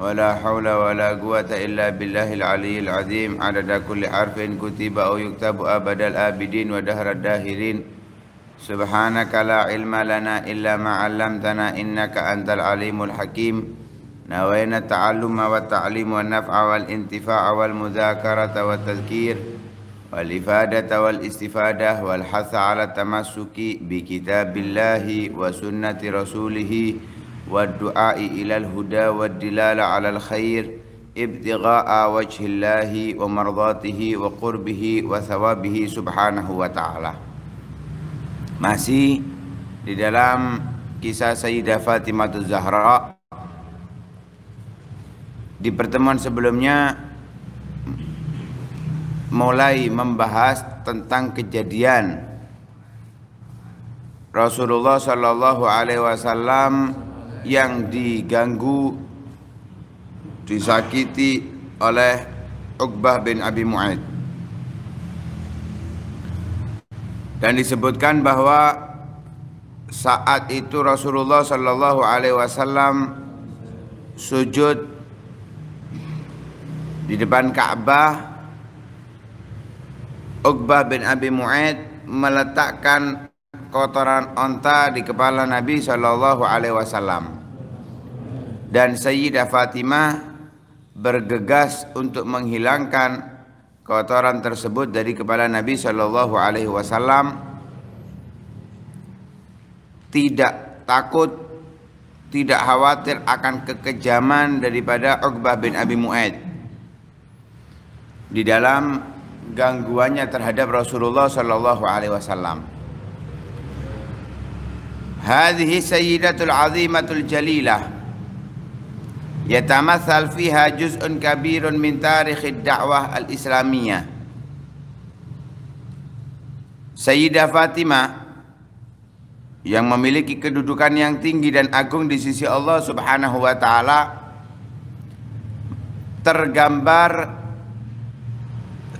ولا حول ولا قوة إلا بالله العلي العظيم عدد كل حرف كتب أو يكتب أبد الآبدين ودهر الداهرين سبحانك لا علم لنا إلا ما علمتنا إنك أنت العليم الحكيم نوينا التعلم والتعليم والنفع والانتفاع والمذاكرة والتذكير والإفادة والاستفادة والحث على التمسك بكتاب الله وسنة رسوله والدعاء إلى الهدى والدلالة على الخير ابتغاء وجه الله ومرضاته وقربه وثوابه سبحانه وتعالى. masih di dalam kisah Sayyidah Fatimah Zahra di pertemuan sebelumnya mulai membahas tentang kejadian Rasulullah Shallallahu Alaihi Wasallam yang diganggu disakiti oleh Uqbah bin Abi Mu'aid dan disebutkan bahwa saat itu Rasulullah Shallallahu Alaihi Wasallam sujud di depan Ka'bah Uqbah bin Abi Mu'aid meletakkan kotoran onta di kepala Nabi Shallallahu Alaihi Wasallam dan Sayyidah Fatimah bergegas untuk menghilangkan kotoran tersebut dari kepala Nabi Shallallahu Alaihi Wasallam tidak takut tidak khawatir akan kekejaman daripada Uqbah bin Abi Mu'aid di dalam gangguannya terhadap Rasulullah Shallallahu Alaihi Wasallam. Hadhi Sayyidatul Azimatul Jalilah yatamathal fiha juz'un kabirun min tarikhid da'wah al-islamiyah Sayyidah Fatimah yang memiliki kedudukan yang tinggi dan agung di sisi Allah Subhanahu wa taala tergambar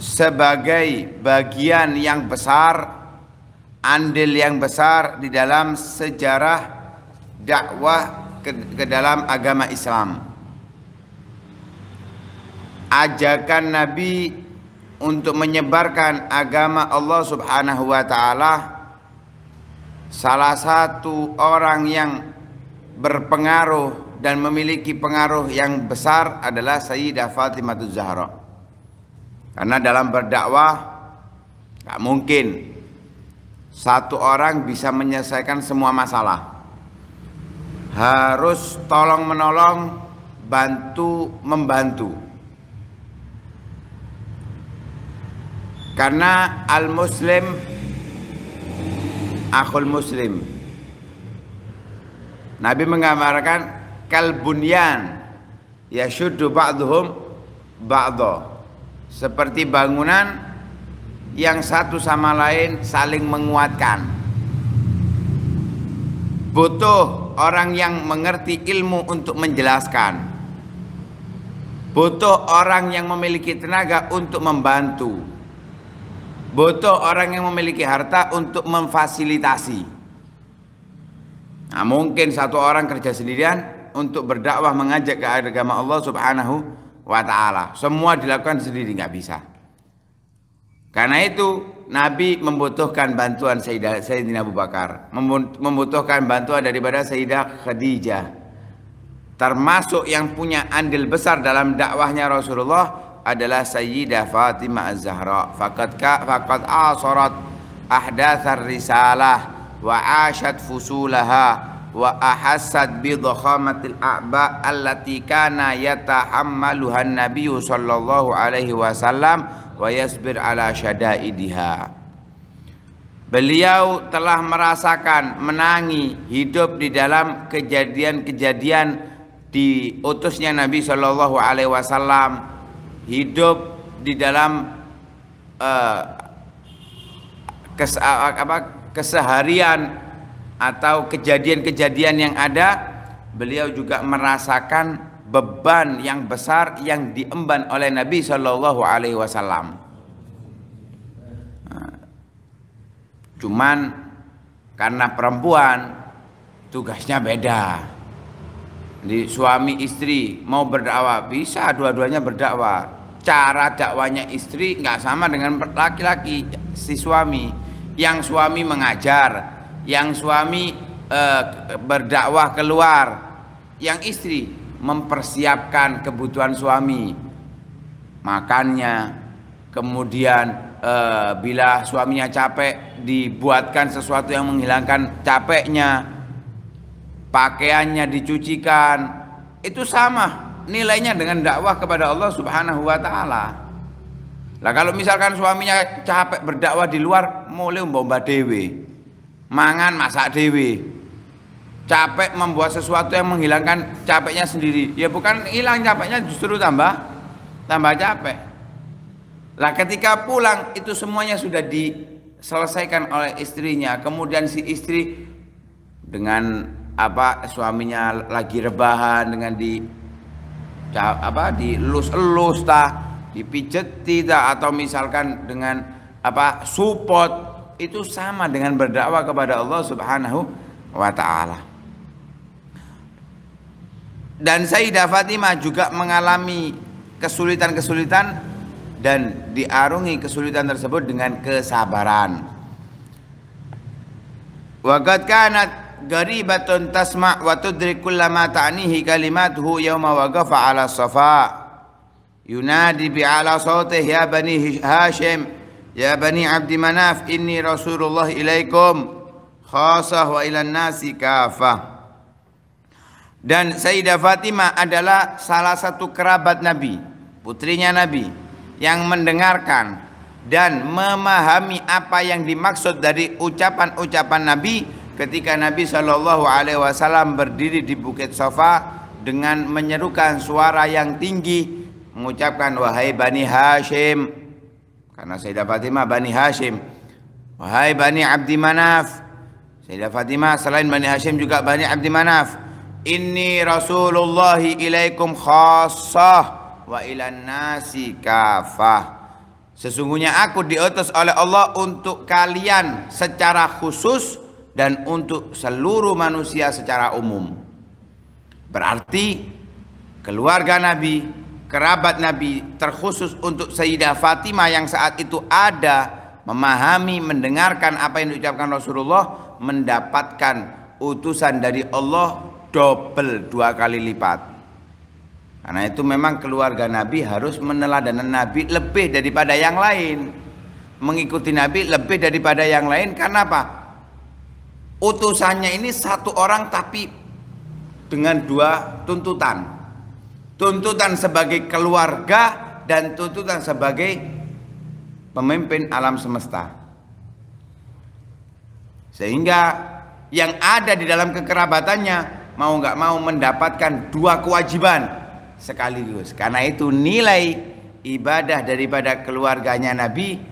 sebagai bagian yang besar andil yang besar di dalam sejarah dakwah ke, ke dalam agama Islam ajakan Nabi untuk menyebarkan agama Allah Subhanahu wa taala salah satu orang yang berpengaruh dan memiliki pengaruh yang besar adalah Sayyidah Fatimah Zahra. Karena dalam berdakwah nggak mungkin satu orang bisa menyelesaikan semua masalah. Harus tolong menolong, bantu membantu. Karena al-muslim akhul muslim. Nabi menggambarkan kalbunyan syuddu ba'dhum ba'dha. Seperti bangunan yang satu sama lain saling menguatkan. Butuh orang yang mengerti ilmu untuk menjelaskan. Butuh orang yang memiliki tenaga untuk membantu butuh orang yang memiliki harta untuk memfasilitasi. Nah, mungkin satu orang kerja sendirian untuk berdakwah mengajak ke agama Allah Subhanahu wa taala. Semua dilakukan sendiri nggak bisa. Karena itu Nabi membutuhkan bantuan Sayyidah, Sayyidina Abu Bakar, membutuhkan bantuan daripada Sayyidah Khadijah. Termasuk yang punya andil besar dalam dakwahnya Rasulullah adalah Sayyidah Fatimah Az-Zahra. Fakat ka, fakat asarat ahdathar risalah wa ashat fusulaha wa ahassat bi a'ba allati kana yatahammaluha an sallallahu alaihi wasallam wa yasbir ala syadaidiha. Beliau telah merasakan menangi hidup di dalam kejadian-kejadian diutusnya Nabi Shallallahu Alaihi Wasallam hidup di dalam uh, kes, apa, keseharian atau kejadian-kejadian yang ada, beliau juga merasakan beban yang besar yang diemban oleh Nabi Shallallahu Alaihi Wasallam. Eh, cuman karena perempuan tugasnya beda. Di suami istri mau berdakwah bisa dua-duanya berdakwah cara dakwanya istri nggak sama dengan laki-laki si suami yang suami mengajar yang suami e, berdakwah keluar yang istri mempersiapkan kebutuhan suami makannya kemudian e, bila suaminya capek dibuatkan sesuatu yang menghilangkan capeknya pakaiannya dicucikan itu sama nilainya dengan dakwah kepada Allah Subhanahu wa taala. Lah kalau misalkan suaminya capek berdakwah di luar, mulai mbomba dewi, mangan masak dewi, capek membuat sesuatu yang menghilangkan capeknya sendiri. Ya bukan hilang capeknya, justru tambah tambah capek. Lah ketika pulang itu semuanya sudah diselesaikan oleh istrinya. Kemudian si istri dengan apa suaminya lagi rebahan dengan di apa dielus-elus tah, dipijeti tidak atau misalkan dengan apa support itu sama dengan berdakwah kepada Allah Subhanahu wa taala. Dan Sayyidah Fatimah juga mengalami kesulitan-kesulitan dan diarungi kesulitan tersebut dengan kesabaran. Waqad kanat garibatun tasma' wa tudrikul lama ta'nihi kalimatuhu yawma waqafa ala safa yunadi bi ala sawtih ya bani hashim ya bani abdi manaf inni rasulullah ilaikum khasah wa ilan nasi kafah dan Sayyidah Fatimah adalah salah satu kerabat Nabi putrinya Nabi yang mendengarkan dan memahami apa yang dimaksud dari ucapan-ucapan Nabi ketika Nabi Shallallahu Alaihi Wasallam berdiri di Bukit Sofa dengan menyerukan suara yang tinggi mengucapkan wahai Bani Hashim karena Sayyidah Fatimah Bani Hashim wahai Bani Abdi Manaf Sayyidah Fatimah selain Bani Hashim juga Bani Abdi Manaf inni Rasulullah ilaikum khassah wa ilan nasi kafah Sesungguhnya aku diutus oleh Allah untuk kalian secara khusus dan untuk seluruh manusia secara umum. Berarti keluarga Nabi, kerabat Nabi terkhusus untuk Sayyidah Fatimah yang saat itu ada memahami, mendengarkan apa yang diucapkan Rasulullah mendapatkan utusan dari Allah double dua kali lipat. Karena itu memang keluarga Nabi harus meneladani Nabi lebih daripada yang lain. Mengikuti Nabi lebih daripada yang lain karena apa? utusannya ini satu orang tapi dengan dua tuntutan. Tuntutan sebagai keluarga dan tuntutan sebagai pemimpin alam semesta. Sehingga yang ada di dalam kekerabatannya mau nggak mau mendapatkan dua kewajiban sekaligus. Karena itu nilai ibadah daripada keluarganya Nabi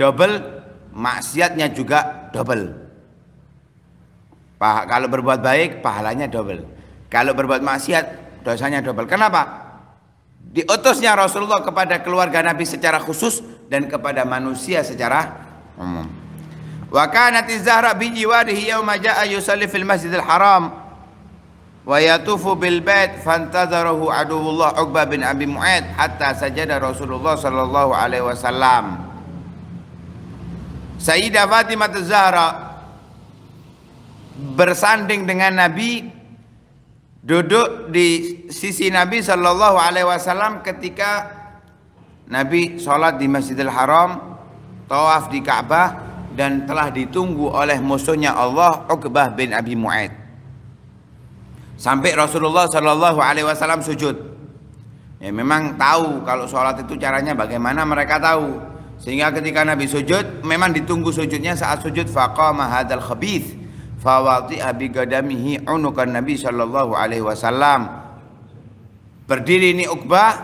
double, maksiatnya juga double pak kalau berbuat baik pahalanya double. Kalau berbuat maksiat dosanya double. Kenapa? Diutusnya Rasulullah kepada keluarga Nabi secara khusus dan kepada manusia secara umum. Wa kanat Zahra bi jiwarihi yauma jaa yusalli fil Masjidil Haram wa yatufu bil bait fantazarahu aduwullah Uqbah bin Abi Mu'ad hatta sajada Rasulullah sallallahu alaihi wasallam. Sayyidah Fatimah Zahra bersanding dengan Nabi duduk di sisi Nabi Shallallahu Alaihi Wasallam ketika Nabi sholat di Masjidil Haram, tawaf di Ka'bah dan telah ditunggu oleh musuhnya Allah Uqbah bin Abi Mu'aid. Sampai Rasulullah Shallallahu Alaihi Wasallam sujud. Ya memang tahu kalau sholat itu caranya bagaimana mereka tahu. Sehingga ketika Nabi sujud, memang ditunggu sujudnya saat sujud faqamah hadal khabith fawati abi gadamihi unukan Nabi sallallahu alaihi wasallam. Berdiri ini Uqbah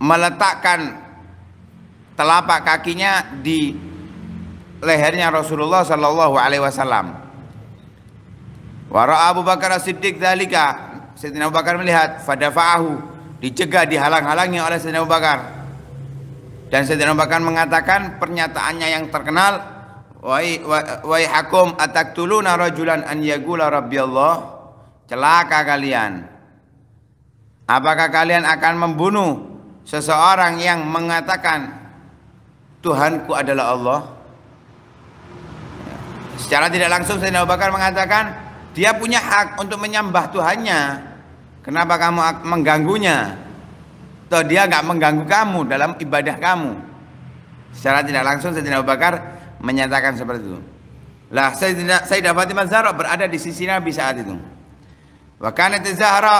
meletakkan telapak kakinya di lehernya Rasulullah sallallahu alaihi wasallam. Wara Abu Bakar siddiq dalika. Sayyidina Abu Bakar melihat fadafa'ahu dicegah dihalang-halangi oleh Sayyidina Abu Bakar. Dan Sayyidina Abu Bakar mengatakan pernyataannya yang terkenal Wai hakum ataktuluna rajulan an yagula Rabbi Allah Celaka kalian Apakah kalian akan membunuh Seseorang yang mengatakan Tuhanku adalah Allah Secara tidak langsung Sayyidina Abu Bakar mengatakan Dia punya hak untuk menyembah Tuhannya Kenapa kamu mengganggunya Toh dia nggak mengganggu kamu dalam ibadah kamu Secara tidak langsung Sayyidina Abu Bakar menyatakan seperti itu. Lah Sayyidah, Sayyidah Fatimah Zahra berada di sisi Nabi saat itu. Wa kanat Zahra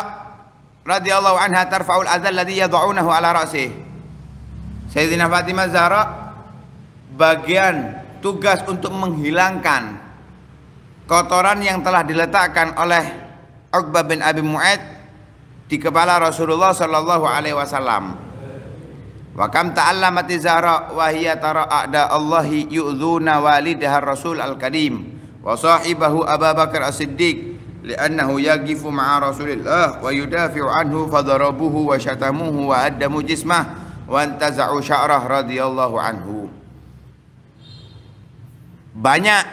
radhiyallahu anha tarfa'ul adzal ladzi yad'unahu ala ra'sih. Sayyidina Fatimah Zahra bagian tugas untuk menghilangkan kotoran yang telah diletakkan oleh Uqbah bin Abi Mu'aid di kepala Rasulullah sallallahu alaihi wasallam. Wa kam ta'allamati Zahra wa hiya tara a'da Allahi yu'dhuna walidah Rasul al-Karim wa sahibahu Abu Bakar As-Siddiq li'annahu yaqifu ma'a Rasulillah wa yudafi'u anhu fadarabuhu wa syatamuhu wa addamu jismah wa antaza'u sya'rah radhiyallahu anhu. Banyak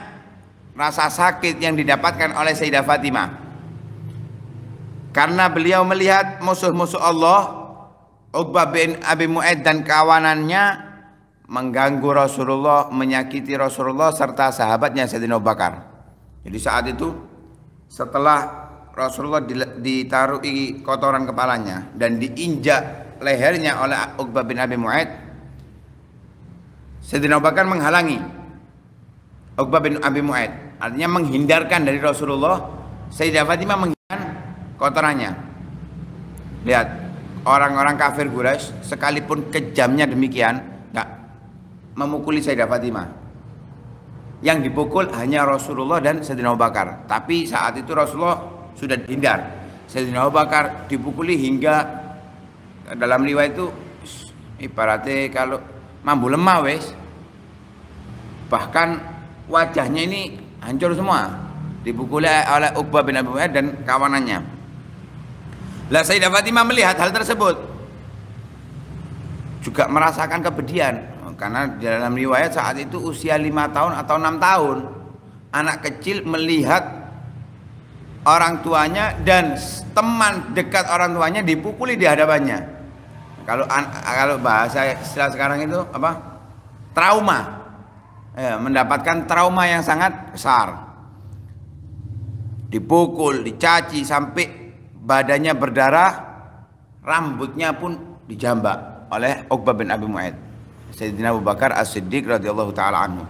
rasa sakit yang didapatkan oleh Sayyidah Fatimah. Karena beliau melihat musuh-musuh Allah Uqbah bin Abi Mu'ed dan kawanannya mengganggu Rasulullah, menyakiti Rasulullah serta sahabatnya Sayyidina Abu Bakar. Jadi saat itu setelah Rasulullah ditaruh kotoran kepalanya dan diinjak lehernya oleh Uqbah bin Abi Mu'ed, Sayyidina Abu Bakar menghalangi Uqbah bin Abi Mu'ed. Artinya menghindarkan dari Rasulullah, Sayyidina Fatimah menghindarkan kotorannya. Lihat, orang-orang kafir Quraisy sekalipun kejamnya demikian nggak memukuli Sayyidah Fatimah yang dipukul hanya Rasulullah dan Sayyidina Abu Bakar tapi saat itu Rasulullah sudah hindar Sayyidina Abu Bakar dipukuli hingga dalam riwayat itu ibaratnya kalau mambu lemah wes bahkan wajahnya ini hancur semua dipukuli oleh Uqbah bin Abu Bakar dan kawanannya lah Sayyidah Fatimah melihat hal tersebut juga merasakan kepedihan karena di dalam riwayat saat itu usia lima tahun atau enam tahun anak kecil melihat orang tuanya dan teman dekat orang tuanya dipukuli di hadapannya kalau kalau bahasa istilah sekarang itu apa trauma ya, mendapatkan trauma yang sangat besar dipukul dicaci sampai badannya berdarah, rambutnya pun dijambak oleh Uqbah bin Abi Mu'aid. Sayyidina Abu Bakar As-Siddiq radhiyallahu taala anhu.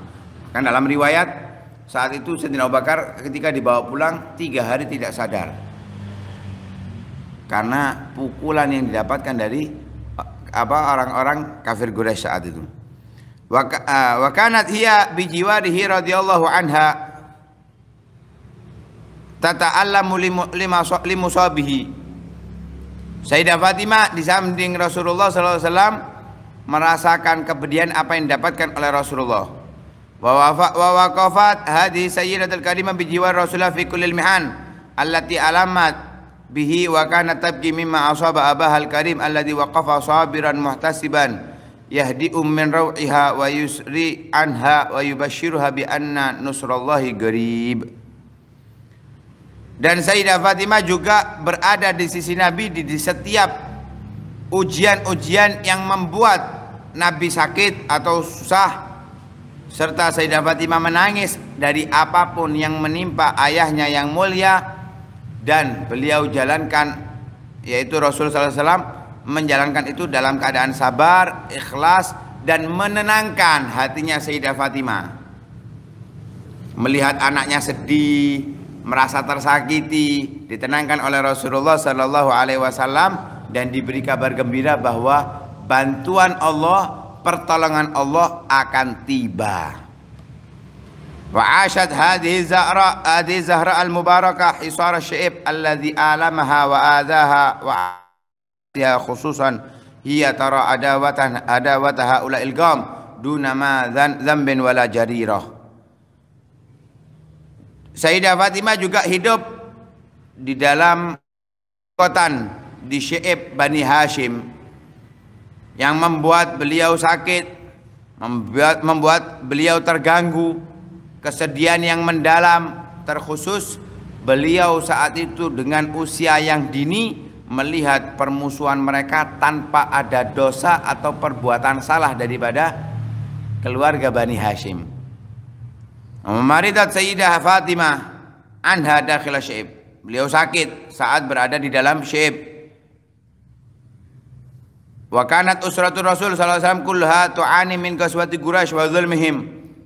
Kan dalam riwayat saat itu Sayyidina Abu Bakar ketika dibawa pulang tiga hari tidak sadar. Karena pukulan yang didapatkan dari eh, apa orang-orang kafir Quraisy saat itu. Wakanat eh, hiya bijiwarihi radhiyallahu anha tata'allamu lima limusabihi Sayyidah Fatimah di samping Rasulullah SAW merasakan kepedihan apa yang didapatkan oleh Rasulullah. Wa waqafat hadhi sayyidatul karimah bijiwa Rasulullah fi kullil mihan allati alamat bihi wa kana tabki mimma asaba abahal karim alladhi waqafa sabiran muhtasiban yahdi min raw'iha wa yusri anha wa yubashshiruha bi anna nusrallahi qarib. Dan Sayyidah Fatimah juga berada di sisi Nabi di, di setiap ujian-ujian yang membuat Nabi sakit atau susah serta Sayyidah Fatimah menangis dari apapun yang menimpa ayahnya yang mulia dan beliau jalankan yaitu Rasul SAW menjalankan itu dalam keadaan sabar, ikhlas dan menenangkan hatinya Sayyidah Fatimah melihat anaknya sedih merasa tersakiti ditenangkan oleh Rasulullah Shallallahu Alaihi Wasallam dan diberi kabar gembira bahwa bantuan Allah pertolongan Allah akan tiba. Wa ashad hadhihi Zahra hadhihi Zahra al-mubarakah hisar syaib alladhi alamha wa adaha wa ya khususan hiya tara adawatan adawataha ulail gam duna ma dhanbin wala jarirah Sayyidah Fatimah juga hidup di dalam kotan di syeib Bani Hashim yang membuat beliau sakit, membuat membuat beliau terganggu, kesedihan yang mendalam, terkhusus beliau saat itu dengan usia yang dini melihat permusuhan mereka tanpa ada dosa atau perbuatan salah daripada keluarga Bani Hashim. Memaridat Sayyidah Fatimah anha dakhila syib. Beliau sakit saat berada di dalam syib. Wa kanat usratul Rasul sallallahu alaihi wasallam kulha tu'ani min kaswati Quraisy wa zulmihim.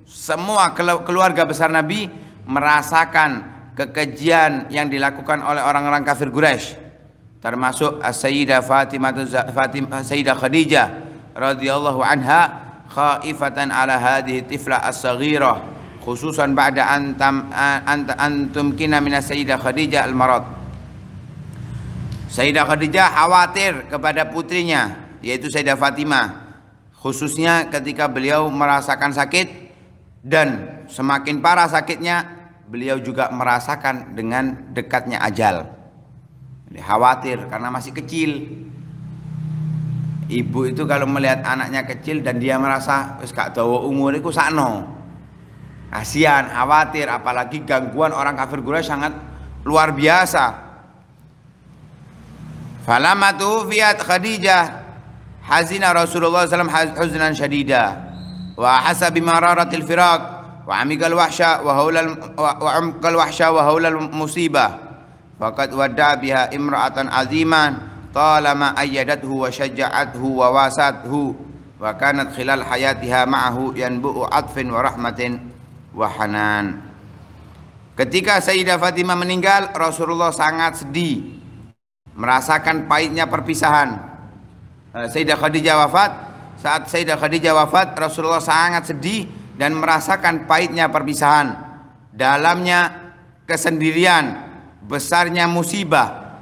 Semua keluarga besar Nabi merasakan kekejian yang dilakukan oleh orang-orang kafir Quraisy termasuk Sayyidah Fatimah Fatimah Sayyidah Khadijah radhiyallahu anha khaifatan ala hadhihi tifla as-saghirah khususan ba'da antam ant, antum kina minas sayyidah Khadijah al-Marad Sayyidah Khadijah khawatir kepada putrinya yaitu Sayyidah Fatimah khususnya ketika beliau merasakan sakit dan semakin parah sakitnya beliau juga merasakan dengan dekatnya ajal. Jadi khawatir karena masih kecil. Ibu itu kalau melihat anaknya kecil dan dia merasa wis gak dawa umur iku sakno kasihan, khawatir, apalagi gangguan orang kafir Quraisy sangat luar biasa. Falamma fiat Khadijah hazina Rasulullah SAW huznan syadida wa hasa mararatil firaq wa amikal wahsha, wa haulal wa amkal wahsha wa haulal musibah faqad wada biha imra'atan aziman talama ayyadathu wa syaja'athu wa wasathu wa kanat khilal hayatiha ma'ahu yanbu'u atfin wa rahmatin wa Ketika Sayyidah Fatimah meninggal, Rasulullah sangat sedih. Merasakan pahitnya perpisahan. Eh, Sayyidah Khadijah wafat. Saat Sayyidah Khadijah wafat, Rasulullah sangat sedih dan merasakan pahitnya perpisahan. Dalamnya kesendirian, besarnya musibah.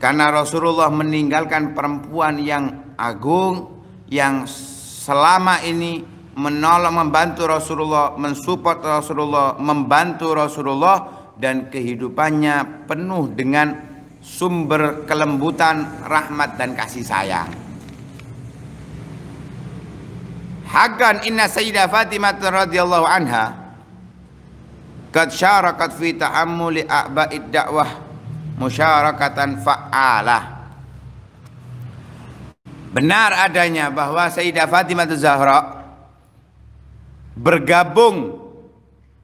Karena Rasulullah meninggalkan perempuan yang agung yang selama ini menolong membantu Rasulullah, mensupport Rasulullah, membantu Rasulullah dan kehidupannya penuh dengan sumber kelembutan, rahmat dan kasih sayang. Hakan inna Sayyidah Fatimah radhiyallahu anha kad syarakat fi ta'ammuli a'ba'id dakwah musyarakatan fa'alah. Benar adanya bahwa Sayyidah Fatimah Zahra bergabung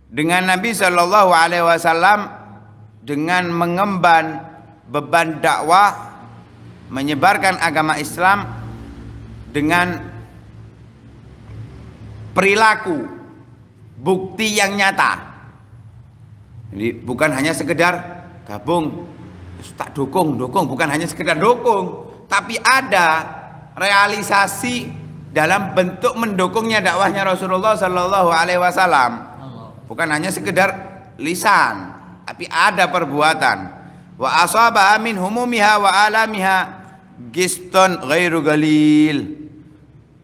dengan Nabi Shallallahu Alaihi Wasallam dengan mengemban beban dakwah menyebarkan agama Islam dengan perilaku bukti yang nyata jadi bukan hanya sekedar gabung tak dukung dukung bukan hanya sekedar dukung tapi ada realisasi dalam bentuk mendukungnya dakwahnya Rasulullah Shallallahu Alaihi Wasallam. Bukan hanya sekedar lisan, tapi ada perbuatan. Wa asaba amin humumiha wa alamiha giston ghairu galil.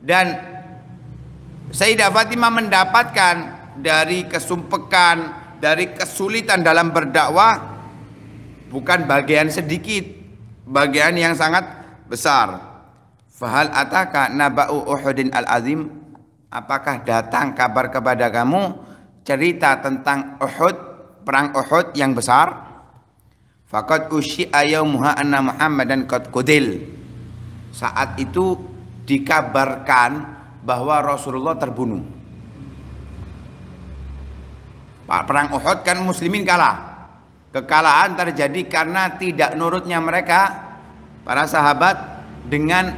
Dan Sayyidah Fatimah mendapatkan dari kesumpekan, dari kesulitan dalam berdakwah bukan bagian sedikit, bagian yang sangat besar. Fahal ataka naba'u Uhudin al-azim Apakah datang kabar kepada kamu cerita tentang Uhud perang Uhud yang besar? Fakat usyi'a yaumuha anna Muhammadan qad kudil Saat itu dikabarkan bahwa Rasulullah terbunuh. perang Uhud kan muslimin kalah. Kekalahan terjadi karena tidak nurutnya mereka para sahabat dengan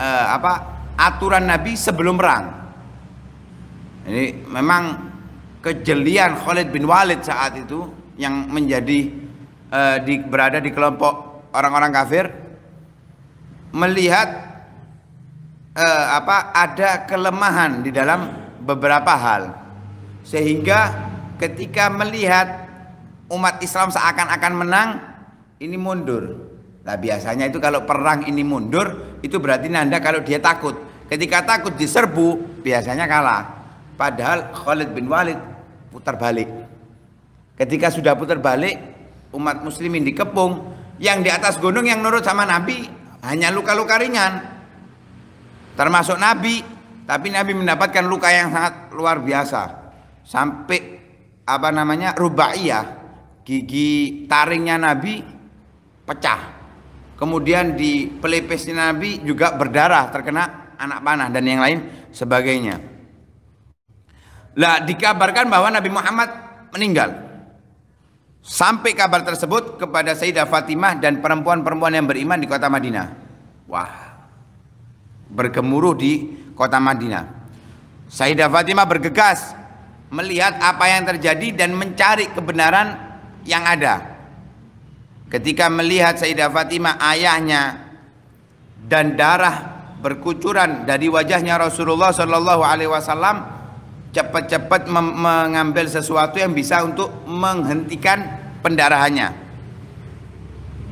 uh, apa aturan Nabi sebelum perang. Ini memang kejelian Khalid bin Walid saat itu yang menjadi uh, di, berada di kelompok orang-orang kafir melihat uh, apa ada kelemahan di dalam beberapa hal sehingga ketika melihat umat Islam seakan-akan menang ini mundur Nah biasanya itu kalau perang ini mundur, itu berarti nanda kalau dia takut. Ketika takut diserbu, biasanya kalah. Padahal Khalid bin Walid putar balik. Ketika sudah putar balik, umat muslimin dikepung. Yang di atas gunung yang nurut sama Nabi hanya luka-luka ringan. Termasuk Nabi. Tapi Nabi mendapatkan luka yang sangat luar biasa. Sampai apa namanya rubaiyah gigi taringnya Nabi pecah kemudian di pelipis Nabi juga berdarah terkena anak panah dan yang lain sebagainya. Lah dikabarkan bahwa Nabi Muhammad meninggal. Sampai kabar tersebut kepada Sayyidah Fatimah dan perempuan-perempuan yang beriman di kota Madinah. Wah. Bergemuruh di kota Madinah. Sayyidah Fatimah bergegas melihat apa yang terjadi dan mencari kebenaran yang ada. Ketika melihat Sayyidah Fatimah ayahnya dan darah berkucuran dari wajahnya Rasulullah Shallallahu Alaihi Wasallam cepat-cepat mengambil sesuatu yang bisa untuk menghentikan pendarahannya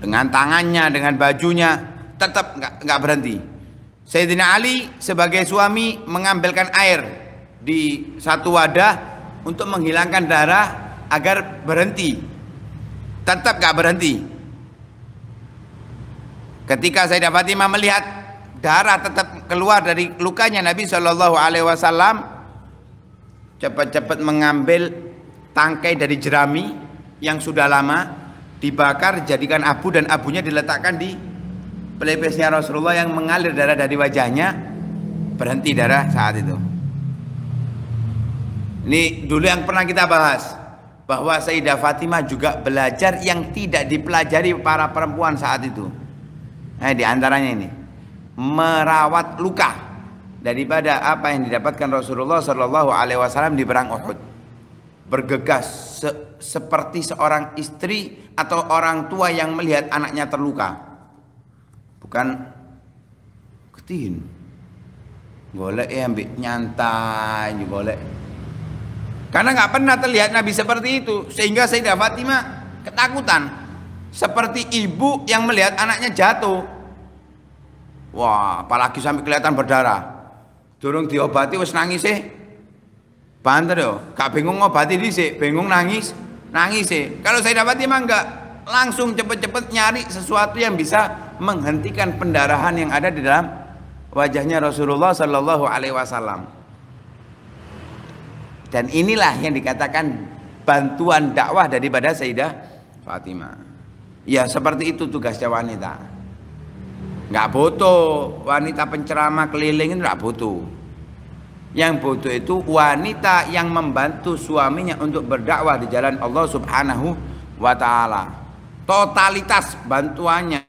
dengan tangannya dengan bajunya tetap nggak berhenti Sayyidina Ali sebagai suami mengambilkan air di satu wadah untuk menghilangkan darah agar berhenti tetap gak berhenti. Ketika Sayyidah Fatimah melihat darah tetap keluar dari lukanya Nabi Shallallahu Alaihi Wasallam cepat-cepat mengambil tangkai dari jerami yang sudah lama dibakar jadikan abu dan abunya diletakkan di pelepasnya Rasulullah yang mengalir darah dari wajahnya berhenti darah saat itu. Ini dulu yang pernah kita bahas bahwa Sayyidah Fatimah juga belajar yang tidak dipelajari para perempuan saat itu. Nah, di antaranya ini merawat luka daripada apa yang didapatkan Rasulullah Shallallahu Alaihi Wasallam di perang Uhud. Bergegas se seperti seorang istri atau orang tua yang melihat anaknya terluka, bukan ketihin golek ya ambil nyantai golek karena nggak pernah terlihat Nabi seperti itu. Sehingga Sayyidah Fatimah ketakutan. Seperti ibu yang melihat anaknya jatuh. Wah, apalagi sampai kelihatan berdarah. Durung diobati wis nangis sih. Eh. Banter yo, gak bingung ngobati sih, bingung nangis, nangis sih. Kalau Sayyidah Fatimah enggak langsung cepet-cepet nyari sesuatu yang bisa menghentikan pendarahan yang ada di dalam wajahnya Rasulullah Shallallahu Alaihi Wasallam. Dan inilah yang dikatakan bantuan dakwah daripada Sayyidah Fatimah. Ya seperti itu tugasnya wanita. Nggak butuh wanita penceramah keliling nggak butuh. Yang butuh itu wanita yang membantu suaminya untuk berdakwah di jalan Allah Subhanahu wa taala. Totalitas bantuannya.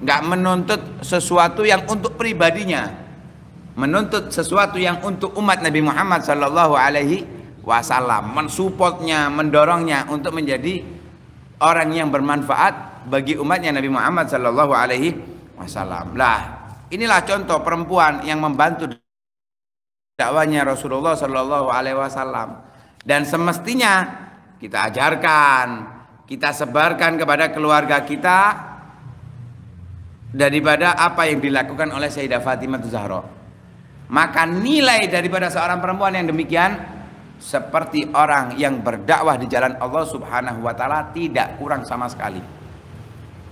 Nggak menuntut sesuatu yang untuk pribadinya menuntut sesuatu yang untuk umat Nabi Muhammad Shallallahu Alaihi Wasallam, mensupportnya, mendorongnya untuk menjadi orang yang bermanfaat bagi umatnya Nabi Muhammad Shallallahu Alaihi Wasallam. Lah, inilah contoh perempuan yang membantu dakwahnya Rasulullah Shallallahu Alaihi Wasallam dan semestinya kita ajarkan, kita sebarkan kepada keluarga kita daripada apa yang dilakukan oleh Sayyidah Fatimah Zahra maka nilai daripada seorang perempuan yang demikian seperti orang yang berdakwah di jalan Allah Subhanahu wa taala tidak kurang sama sekali.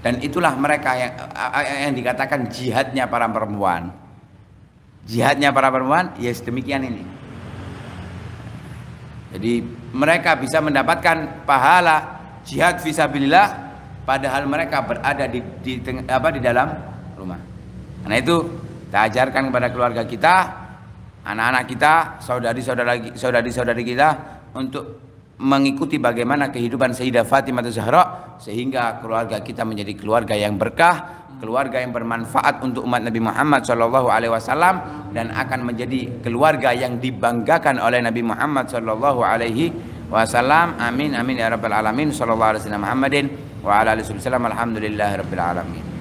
Dan itulah mereka yang yang dikatakan jihadnya para perempuan. Jihadnya para perempuan ya yes, demikian ini. Jadi mereka bisa mendapatkan pahala jihad visabilillah padahal mereka berada di, di apa di dalam rumah. Karena itu kita ajarkan kepada keluarga kita, anak-anak kita, saudari-saudari saudari kita untuk mengikuti bagaimana kehidupan Sayyidah Fatimah Zahra sehingga keluarga kita menjadi keluarga yang berkah, keluarga yang bermanfaat untuk umat Nabi Muhammad Shallallahu Alaihi Wasallam dan akan menjadi keluarga yang dibanggakan oleh Nabi Muhammad Shallallahu Alaihi Wasallam. Amin amin ya rabbal alamin. Shallallahu Alaihi Wasallam Muhammadin wa ala alamin.